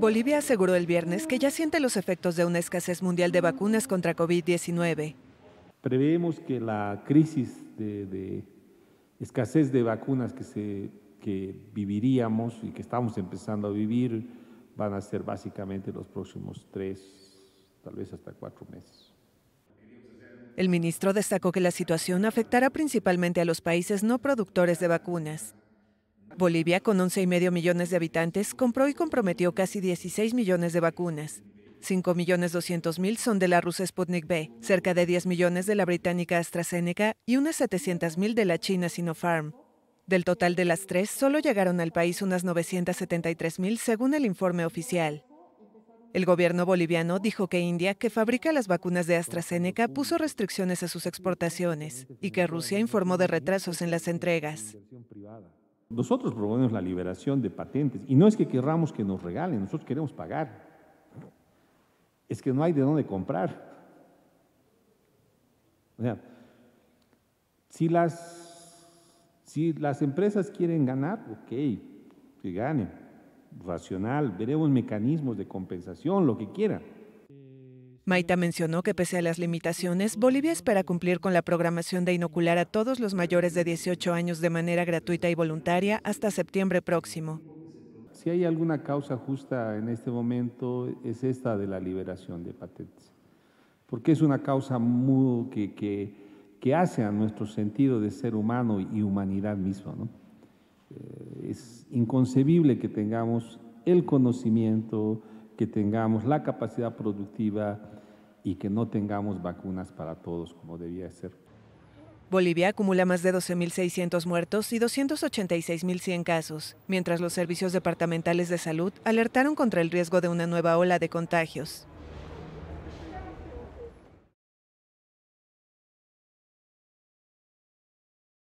Bolivia aseguró el viernes que ya siente los efectos de una escasez mundial de vacunas contra COVID-19. Preveemos que la crisis de, escasez de vacunas que, se, que viviríamos y que estamos empezando a vivir van a ser básicamente los próximos tres, tal vez hasta cuatro meses. El ministro destacó que la situación afectará principalmente a los países no productores de vacunas. Bolivia, con 11,5 millones de habitantes, compró y comprometió casi 16 millones de vacunas. 5.200.000 son de la rusa Sputnik V, cerca de 10 millones de la británica AstraZeneca y unas 700.000 de la china Sinopharm. Del total de las tres, solo llegaron al país unas mil, según el informe oficial. El gobierno boliviano dijo que India, que fabrica las vacunas de AstraZeneca, puso restricciones a sus exportaciones y que Rusia informó de retrasos en las entregas. Nosotros proponemos la liberación de patentes y no es que querramos que nos regalen, nosotros queremos pagar. Es que no hay de dónde comprar. O sea, si las, si las empresas quieren ganar, ok, que ganen. Racional, veremos mecanismos de compensación, lo que quieran Maita mencionó que pese a las limitaciones, Bolivia espera cumplir con la programación de inocular a todos los mayores de 18 años de manera gratuita y voluntaria hasta septiembre próximo. Si hay alguna causa justa en este momento es esta de la liberación de patentes, porque es una causa muy, que, que, hace a nuestro sentido de ser humano y humanidad misma. ¿no? Eh, es inconcebible que tengamos el conocimiento, que tengamos la capacidad productiva y que no tengamos vacunas para todos como debía ser. Bolivia acumula más de 12.600 muertos y 286.100 casos, mientras los servicios departamentales de salud alertaron contra el riesgo de una nueva ola de contagios.